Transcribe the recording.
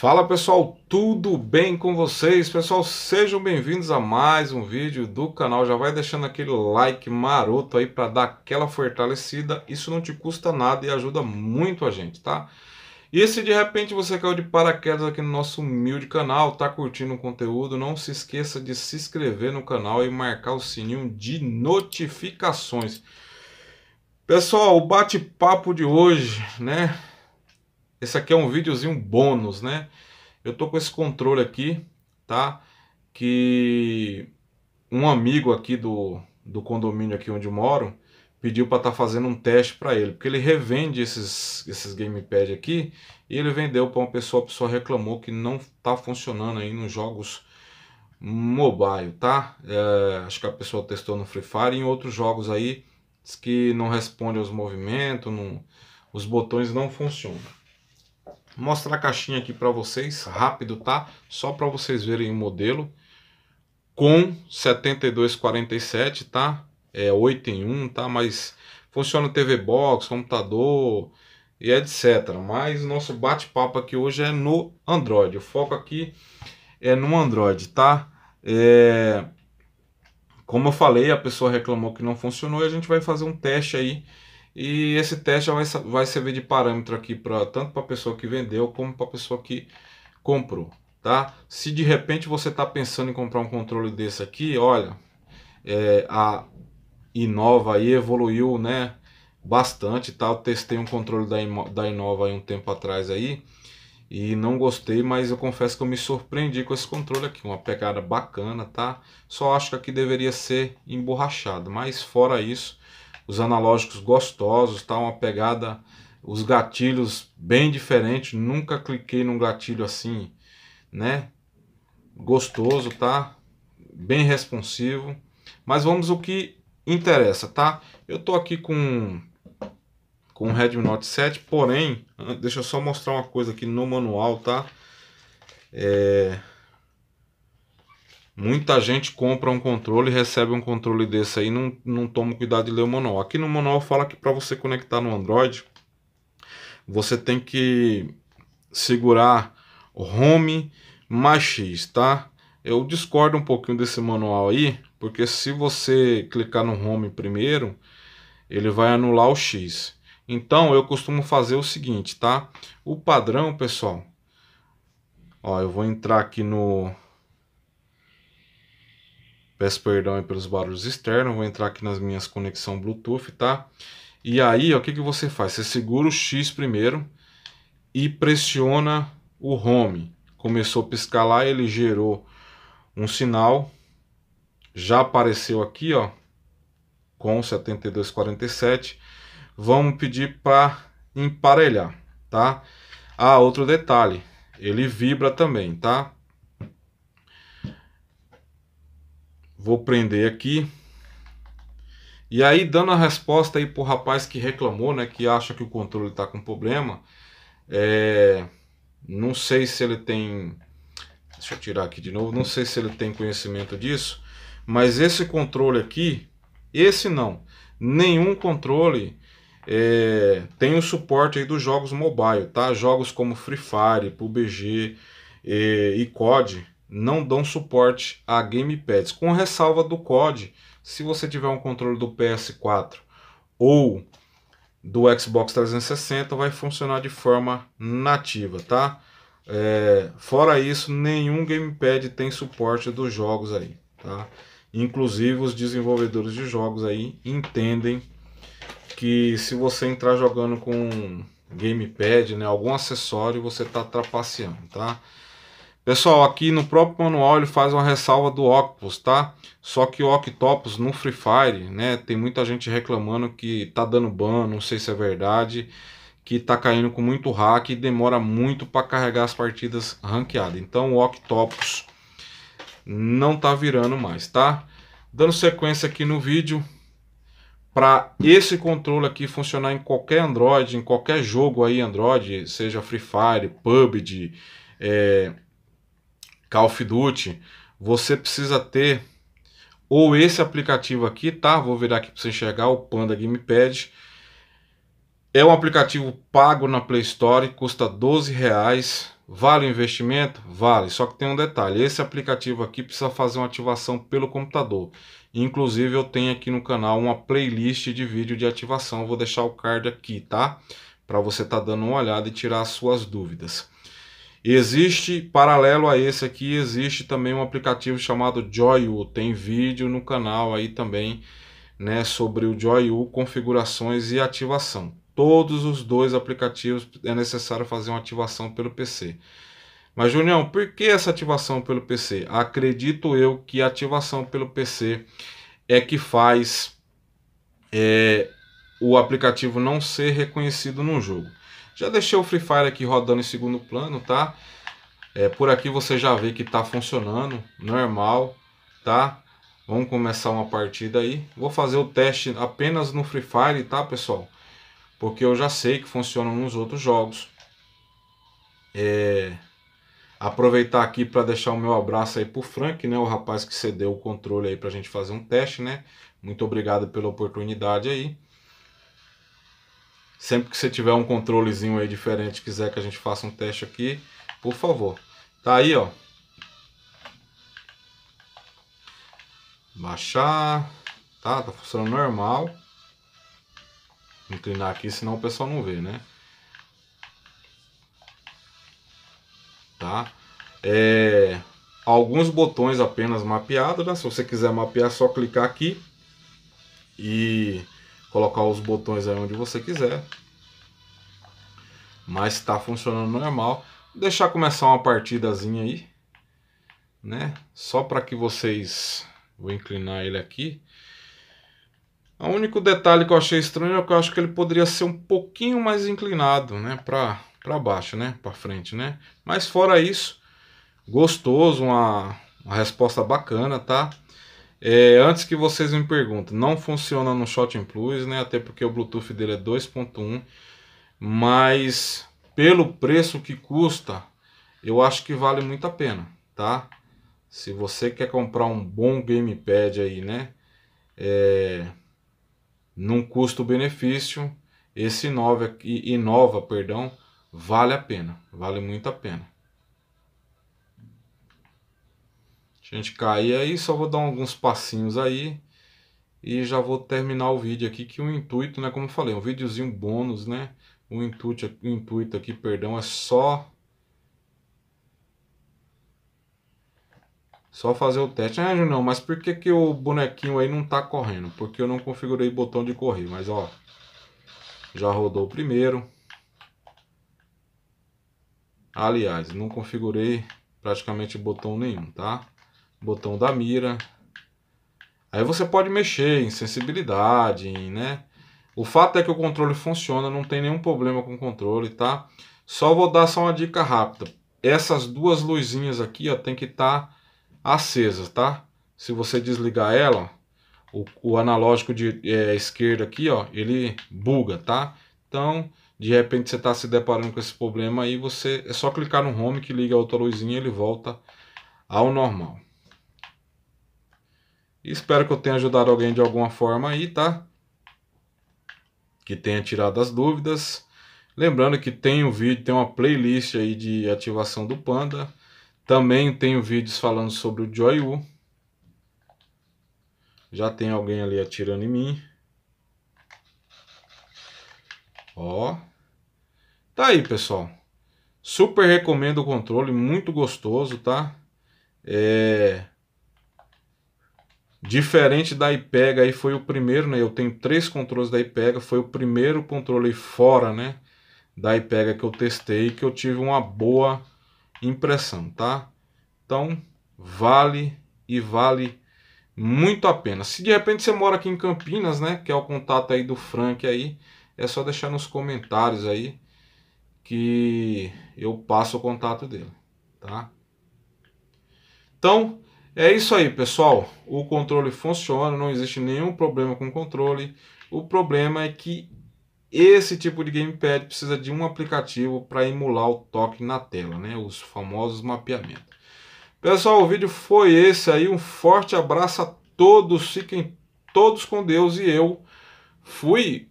Fala pessoal, tudo bem com vocês? Pessoal, sejam bem-vindos a mais um vídeo do canal. Já vai deixando aquele like maroto aí para dar aquela fortalecida. Isso não te custa nada e ajuda muito a gente, tá? E se de repente você caiu de paraquedas aqui no nosso humilde canal, tá curtindo o conteúdo, não se esqueça de se inscrever no canal e marcar o sininho de notificações. Pessoal, o bate-papo de hoje, né? Esse aqui é um videozinho bônus, né? Eu tô com esse controle aqui, tá? Que um amigo aqui do, do condomínio aqui onde eu moro pediu para estar tá fazendo um teste para ele, porque ele revende esses, esses gamepad aqui e ele vendeu para uma pessoa, a pessoa reclamou que não está funcionando aí nos jogos mobile, tá? É, acho que a pessoa testou no Free Fire e em outros jogos aí diz que não responde aos movimentos, não, os botões não funcionam mostrar a caixinha aqui para vocês, rápido, tá? Só para vocês verem o modelo. Com 7247, tá? É 8 em 1, tá? Mas funciona TV Box, computador e etc. Mas nosso bate-papo aqui hoje é no Android. O foco aqui é no Android, tá? É... Como eu falei, a pessoa reclamou que não funcionou e a gente vai fazer um teste aí e esse teste vai, vai servir de parâmetro aqui para tanto para a pessoa que vendeu como para a pessoa que comprou, tá? Se de repente você está pensando em comprar um controle desse aqui, olha, é, a Inova aí evoluiu, né? Bastante, tá? Eu testei um controle da, Imo, da Inova aí um tempo atrás aí e não gostei, mas eu confesso que eu me surpreendi com esse controle aqui, uma pegada bacana, tá? Só acho que aqui deveria ser emborrachado, mas fora isso, os analógicos gostosos, tá uma pegada, os gatilhos bem diferentes, nunca cliquei num gatilho assim, né? Gostoso, tá? Bem responsivo. Mas vamos o que interessa, tá? Eu tô aqui com com o Redmi Note 7, porém, deixa eu só mostrar uma coisa aqui no manual, tá? É, Muita gente compra um controle, recebe um controle desse aí, não, não toma cuidado de ler o manual. Aqui no manual fala que para você conectar no Android, você tem que segurar home mais X, tá? Eu discordo um pouquinho desse manual aí, porque se você clicar no home primeiro, ele vai anular o X. Então eu costumo fazer o seguinte, tá? O padrão, pessoal. Ó, eu vou entrar aqui no Peço perdão aí pelos barulhos externos. Vou entrar aqui nas minhas conexão Bluetooth, tá? E aí, ó, o que, que você faz? Você segura o X primeiro e pressiona o home. Começou a piscar lá, ele gerou um sinal. Já apareceu aqui, ó, com 7247. Vamos pedir para emparelhar, tá? Ah, outro detalhe, ele vibra também, tá? Vou prender aqui. E aí, dando a resposta aí pro rapaz que reclamou, né? Que acha que o controle está com problema. É... Não sei se ele tem... Deixa eu tirar aqui de novo. Não sei se ele tem conhecimento disso. Mas esse controle aqui... Esse não. Nenhum controle... É, tem o suporte aí dos jogos mobile, tá? Jogos como Free Fire, PUBG é, e, e COD não dão suporte a gamepads, com ressalva do COD. Se você tiver um controle do PS4 ou do Xbox 360, vai funcionar de forma nativa, tá? É, fora isso, nenhum gamepad tem suporte dos jogos aí, tá? Inclusive os desenvolvedores de jogos aí entendem que se você entrar jogando com gamepad, né, algum acessório, você tá trapaceando, tá? Pessoal, aqui no próprio manual ele faz uma ressalva do Octopus, tá? Só que o Octopus no Free Fire, né? Tem muita gente reclamando que tá dando ban, não sei se é verdade, que tá caindo com muito hack e demora muito para carregar as partidas ranqueadas. Então o Octopus não tá virando mais, tá? Dando sequência aqui no vídeo, para esse controle aqui funcionar em qualquer Android, em qualquer jogo aí Android, seja Free Fire, PUBG, é Call of Duty, você precisa ter ou esse aplicativo aqui, tá? Vou virar aqui para você enxergar o Panda Gamepad. É um aplicativo pago na Play Store, custa 12 reais. Vale o investimento? Vale, só que tem um detalhe, esse aplicativo aqui precisa fazer uma ativação pelo computador. Inclusive eu tenho aqui no canal uma playlist de vídeo de ativação, vou deixar o card aqui, tá? Para você estar tá dando uma olhada e tirar as suas dúvidas existe, paralelo a esse aqui, existe também um aplicativo chamado Joyu. Tem vídeo no canal aí também né, sobre o Joyu, configurações e ativação. Todos os dois aplicativos é necessário fazer uma ativação pelo PC. Mas, Junião, por que essa ativação pelo PC? Acredito eu que a ativação pelo PC é que faz é, o aplicativo não ser reconhecido no jogo. Já deixei o Free Fire aqui rodando em segundo plano, tá? É, por aqui você já vê que tá funcionando, normal, tá? Vamos começar uma partida aí. Vou fazer o teste apenas no Free Fire, tá, pessoal? Porque eu já sei que funciona nos outros jogos. É... Aproveitar aqui para deixar o meu abraço aí pro Frank, né? O rapaz que cedeu o controle aí pra gente fazer um teste, né? Muito obrigado pela oportunidade aí. Sempre que você tiver um controlezinho aí diferente, quiser que a gente faça um teste aqui, por favor. Tá aí, ó. Baixar. Tá, tá funcionando normal. Inclinar aqui, senão o pessoal não vê, né? Tá? É, alguns botões apenas mapeados, né? Se você quiser mapear, é só clicar aqui. E colocar os botões aí onde você quiser. Mas está funcionando normal. Vou deixar começar uma partidazinha aí, né? Só para que vocês vou inclinar ele aqui. O único detalhe que eu achei estranho é que eu acho que ele poderia ser um pouquinho mais inclinado, né, para para baixo, né, para frente, né? Mas fora isso, gostoso, uma, uma resposta bacana, tá? É, antes que vocês me perguntem, não funciona no Shotin Plus, né? Até porque o Bluetooth dele é 2.1, mas pelo preço que custa, eu acho que vale muito a pena, tá? Se você quer comprar um bom gamepad aí, né? É, num custo-benefício, esse Nova, Inova, perdão, vale a pena, vale muito a pena. gente cair aí, só vou dar alguns passinhos aí e já vou terminar o vídeo aqui que o intuito, né, como eu falei, um videozinho bônus, né? O intuito, o intuito aqui, perdão, é só só fazer o teste. Ah, não, mas por que que o bonequinho aí não tá correndo? Porque eu não configurei o botão de correr, mas ó, já rodou o primeiro. Aliás, não configurei praticamente botão nenhum, tá? botão da mira. Aí você pode mexer em sensibilidade, em, né? O fato é que o controle funciona, não tem nenhum problema com o controle, tá? Só vou dar só uma dica rápida. Essas duas luzinhas aqui, ó, tem que estar tá acesas, tá? Se você desligar ela, ó, o, o, analógico de é, esquerda aqui, ó, ele buga, tá? Então, de repente você está se deparando com esse problema aí, você é só clicar no home que liga a outra luzinha e ele volta ao normal. Espero que eu tenha ajudado alguém de alguma forma aí, tá? Que tenha tirado as dúvidas. Lembrando que tem um vídeo, tem uma playlist aí de ativação do Panda. Também tenho vídeos falando sobre o Joyu. Já tem alguém ali atirando em mim. Ó. Tá aí, pessoal. Super recomendo o controle, muito gostoso, tá? É... Diferente da IPEGA, aí foi o primeiro, né? Eu tenho três controles da IPEGA, foi o primeiro controle fora, né? Da IPEGA que eu testei, que eu tive uma boa impressão, tá? Então, vale e vale muito a pena. Se de repente você mora aqui em Campinas, né? Que é o contato aí do Frank aí, é só deixar nos comentários aí que eu passo o contato dele, tá? Então, é isso aí, pessoal. O controle funciona, não existe nenhum problema com o controle. O problema é que esse tipo de gamepad precisa de um aplicativo para emular o toque na tela, né? Os famosos mapeamentos. Pessoal, o vídeo foi esse aí. Um forte abraço a todos. Fiquem todos com Deus e eu fui.